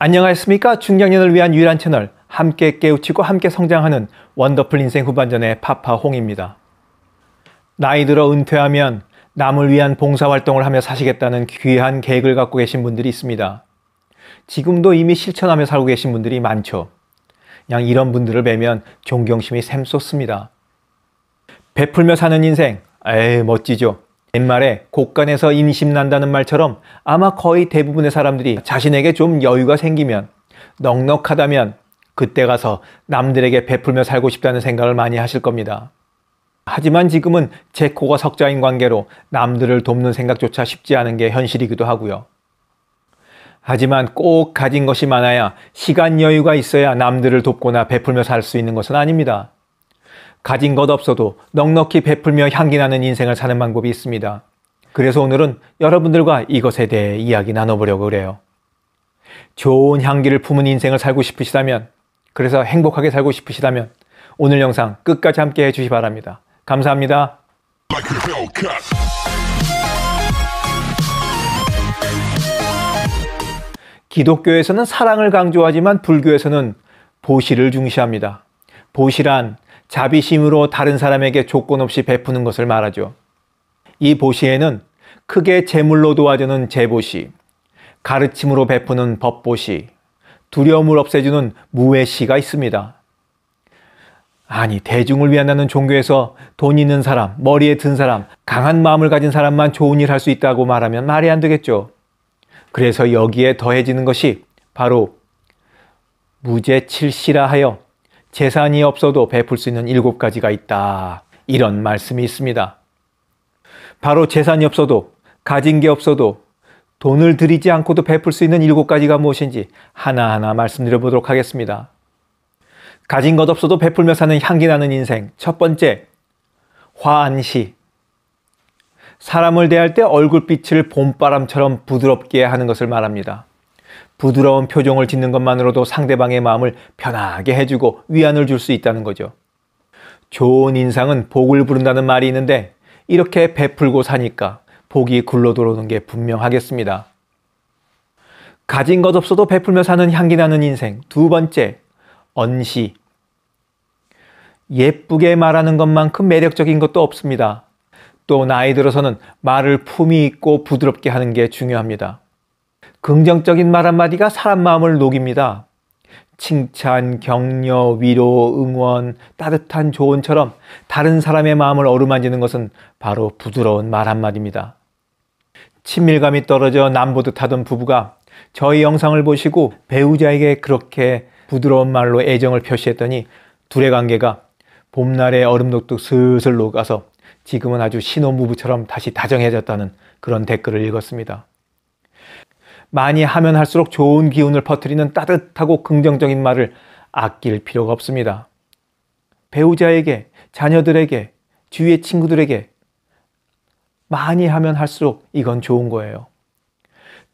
안녕하십니까? 중장년을 위한 유일한 채널, 함께 깨우치고 함께 성장하는 원더풀 인생 후반전의 파파홍입니다. 나이 들어 은퇴하면 남을 위한 봉사활동을 하며 사시겠다는 귀한 계획을 갖고 계신 분들이 있습니다. 지금도 이미 실천하며 살고 계신 분들이 많죠. 그냥 이런 분들을 뵈면 존경심이 샘솟습니다. 베풀며 사는 인생, 에이, 멋지죠. 옛말에 곳간에서 인심 난다는 말처럼 아마 거의 대부분의 사람들이 자신에게 좀 여유가 생기면 넉넉하다면 그때 가서 남들에게 베풀며 살고 싶다는 생각을 많이 하실 겁니다. 하지만 지금은 제 코가 석자인 관계로 남들을 돕는 생각조차 쉽지 않은 게 현실이기도 하고요. 하지만 꼭 가진 것이 많아야 시간 여유가 있어야 남들을 돕거나 베풀며 살 수 있는 것은 아닙니다. 가진 것 없어도 넉넉히 베풀며 향기나는 인생을 사는 방법이 있습니다. 그래서 오늘은 여러분들과 이것에 대해 이야기 나눠보려고 그래요. 좋은 향기를 품은 인생을 살고 싶으시다면, 그래서 행복하게 살고 싶으시다면, 오늘 영상 끝까지 함께 해주시 바랍니다. 감사합니다. 기독교에서는 사랑을 강조하지만 불교에서는 보시를 중시합니다. 보시란 자비심으로 다른 사람에게 조건 없이 베푸는 것을 말하죠. 이 보시에는 크게 재물로 도와주는 재보시, 가르침으로 베푸는 법보시, 두려움을 없애주는 무외시가 있습니다. 아니, 대중을 위한다는 종교에서 돈 있는 사람, 머리에 든 사람, 강한 마음을 가진 사람만 좋은 일 할 수 있다고 말하면 말이 안 되겠죠. 그래서 여기에 더해지는 것이 바로 무제칠시라 하여 재산이 없어도 베풀 수 있는 일곱 가지가 있다. 이런 말씀이 있습니다. 바로 재산이 없어도, 가진 게 없어도, 돈을 들이지 않고도 베풀 수 있는 일곱 가지가 무엇인지 하나하나 말씀드려 보도록 하겠습니다. 가진 것 없어도 베풀며 사는 향기 나는 인생. 첫 번째, 화안시. 사람을 대할 때 얼굴빛을 봄바람처럼 부드럽게 하는 것을 말합니다. 부드러운 표정을 짓는 것만으로도 상대방의 마음을 편하게 해주고 위안을 줄 수 있다는 거죠. 좋은 인상은 복을 부른다는 말이 있는데 이렇게 베풀고 사니까 복이 굴러 들어오는 게 분명하겠습니다. 가진 것 없어도 베풀며 사는 향기 나는 인생. 두 번째, 언시. 예쁘게 말하는 것만큼 매력적인 것도 없습니다. 또 나이 들어서는 말을 품이 있고 부드럽게 하는 게 중요합니다. 긍정적인 말 한마디가 사람 마음을 녹입니다. 칭찬, 격려, 위로, 응원, 따뜻한 조언처럼 다른 사람의 마음을 어루만지는 것은 바로 부드러운 말 한마디입니다. 친밀감이 떨어져 남보듯 하던 부부가 저희 영상을 보시고 배우자에게 그렇게 부드러운 말로 애정을 표시했더니 둘의 관계가 봄날의 얼음독도 슬슬 녹아서 지금은 아주 신혼부부처럼 다시 다정해졌다는 그런 댓글을 읽었습니다. 많이 하면 할수록 좋은 기운을 퍼뜨리는 따뜻하고 긍정적인 말을 아낄 필요가 없습니다. 배우자에게, 자녀들에게, 주위의 친구들에게 많이 하면 할수록 이건 좋은 거예요.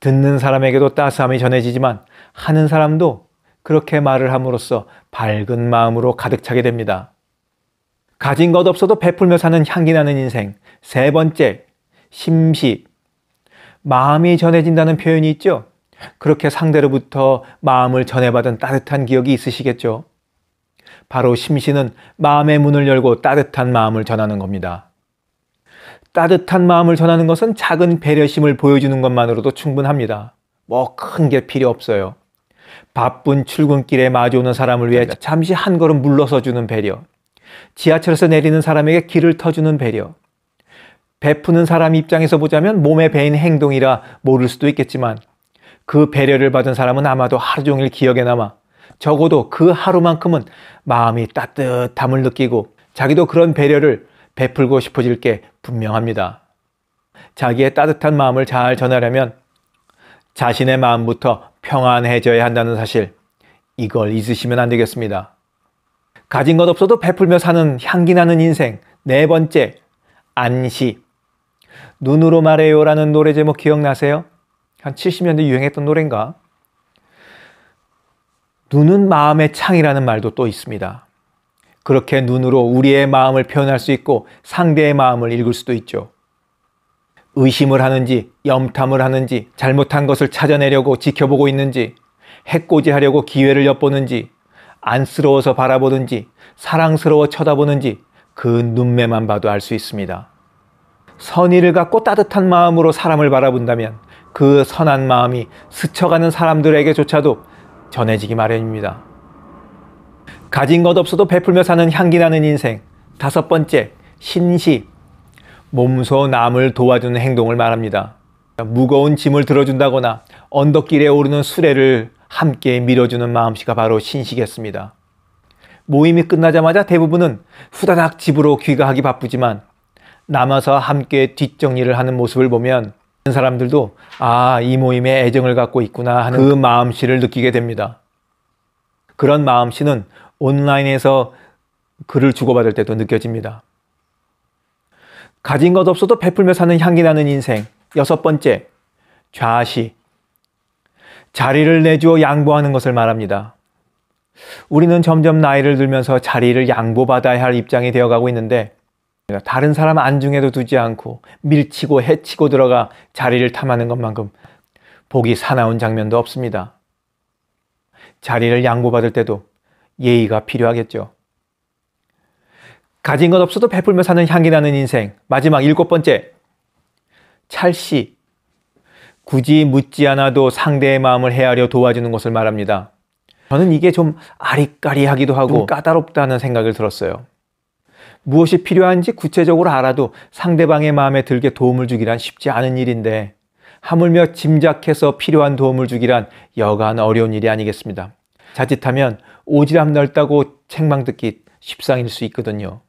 듣는 사람에게도 따스함이 전해지지만 하는 사람도 그렇게 말을 함으로써 밝은 마음으로 가득 차게 됩니다. 가진 것 없어도 베풀며 사는 향기 나는 인생. 세 번째, 심시, 마음이 전해진다는 표현이 있죠. 그렇게 상대로부터 마음을 전해받은 따뜻한 기억이 있으시겠죠. 바로 심신은 마음의 문을 열고 따뜻한 마음을 전하는 겁니다. 따뜻한 마음을 전하는 것은 작은 배려심을 보여주는 것만으로도 충분합니다. 뭐 큰 게 필요 없어요. 바쁜 출근길에 마주오는 사람을 위해 잠시 한 걸음 물러서 주는 배려. 지하철에서 내리는 사람에게 길을 터주는 배려. 베푸는 사람 입장에서 보자면 몸에 배인 행동이라 모를 수도 있겠지만 그 배려를 받은 사람은 아마도 하루 종일 기억에 남아 적어도 그 하루만큼은 마음이 따뜻함을 느끼고 자기도 그런 배려를 베풀고 싶어질 게 분명합니다. 자기의 따뜻한 마음을 잘 전하려면 자신의 마음부터 평안해져야 한다는 사실, 이걸 잊으시면 안 되겠습니다. 가진 것 없어도 베풀며 사는 향기 나는 인생, 네 번째, 안시. 눈으로 말해요라는 노래 제목 기억나세요? 한 70년대 유행했던 노래인가? 눈은 마음의 창이라는 말도 또 있습니다. 그렇게 눈으로 우리의 마음을 표현할 수 있고 상대의 마음을 읽을 수도 있죠. 의심을 하는지, 염탐을 하는지, 잘못한 것을 찾아내려고 지켜보고 있는지, 해코지하려고 기회를 엿보는지, 안쓰러워서 바라보는지, 사랑스러워 쳐다보는지 그 눈매만 봐도 알 수 있습니다. 선의를 갖고 따뜻한 마음으로 사람을 바라본다면 그 선한 마음이 스쳐가는 사람들에게조차도 전해지기 마련입니다. 가진 것 없어도 베풀며 사는 향기 나는 인생. 다섯 번째, 신시. 몸소 남을 도와주는 행동을 말합니다. 무거운 짐을 들어준다거나 언덕길에 오르는 수레를 함께 밀어주는 마음씨가 바로 신시겠습니다. 모임이 끝나자마자 대부분은 후다닥 집으로 귀가하기 바쁘지만 남아서 함께 뒷정리를 하는 모습을 보면 사람들도 아, 이 모임에 애정을 갖고 있구나 하는 그 마음씨를 느끼게 됩니다. 그런 마음씨는 온라인에서 글을 주고받을 때도 느껴집니다. 가진 것 없어도 베풀며 사는 향기 나는 인생. 여섯 번째, 좌시. 자리를 내주어 양보하는 것을 말합니다. 우리는 점점 나이를 들면서 자리를 양보받아야 할 입장이 되어가고 있는데 다른 사람 안중에도 두지 않고 밀치고 해치고 들어가 자리를 탐하는 것만큼 보기 사나운 장면도 없습니다. 자리를 양보받을 때도 예의가 필요하겠죠. 가진 것 없어도 베풀며 사는 향기 나는 인생. 마지막 일곱 번째. 찰시. 굳이 묻지 않아도 상대의 마음을 헤아려 도와주는 것을 말합니다. 저는 이게 좀 아리까리하기도 하고 까다롭다는 생각을 들었어요. 무엇이 필요한지 구체적으로 알아도 상대방의 마음에 들게 도움을 주기란 쉽지 않은 일인데 하물며 짐작해서 필요한 도움을 주기란 여간 어려운 일이 아니겠습니다. 자칫하면 오지랖 넓다고 책망 듣기 십상일 수 있거든요.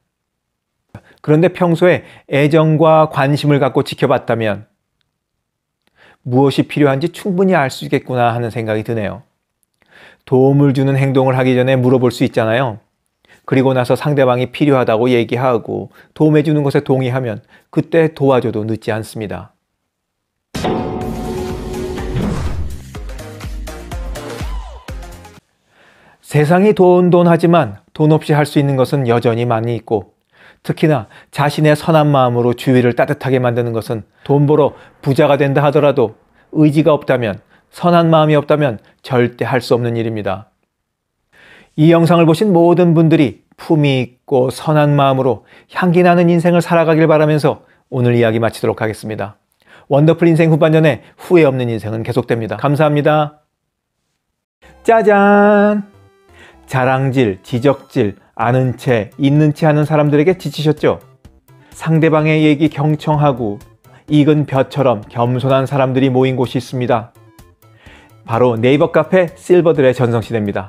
그런데 평소에 애정과 관심을 갖고 지켜봤다면 무엇이 필요한지 충분히 알 수 있겠구나 하는 생각이 드네요. 도움을 주는 행동을 하기 전에 물어볼 수 있잖아요. 그리고 나서 상대방이 필요하다고 얘기하고 도움해주는 것에 동의하면 그때 도와줘도 늦지 않습니다. 세상이 돈돈하지만 돈 없이 할 수 있는 것은 여전히 많이 있고 특히나 자신의 선한 마음으로 주위를 따뜻하게 만드는 것은 돈 벌어 부자가 된다 하더라도 의지가 없다면 선한 마음이 없다면 절대 할 수 없는 일입니다. 이 영상을 보신 모든 분들이 품위 있고 선한 마음으로 향기 나는 인생을 살아가길 바라면서 오늘 이야기 마치도록 하겠습니다. 원더풀 인생 후반년에 후회 없는 인생은 계속됩니다. 감사합니다. 짜잔! 자랑질, 지적질, 아는 채, 있는 채 하는 사람들에게 지치셨죠? 상대방의 얘기 경청하고 익은 벼처럼 겸손한 사람들이 모인 곳이 있습니다. 바로 네이버 카페 실버들의 전성시대입니다.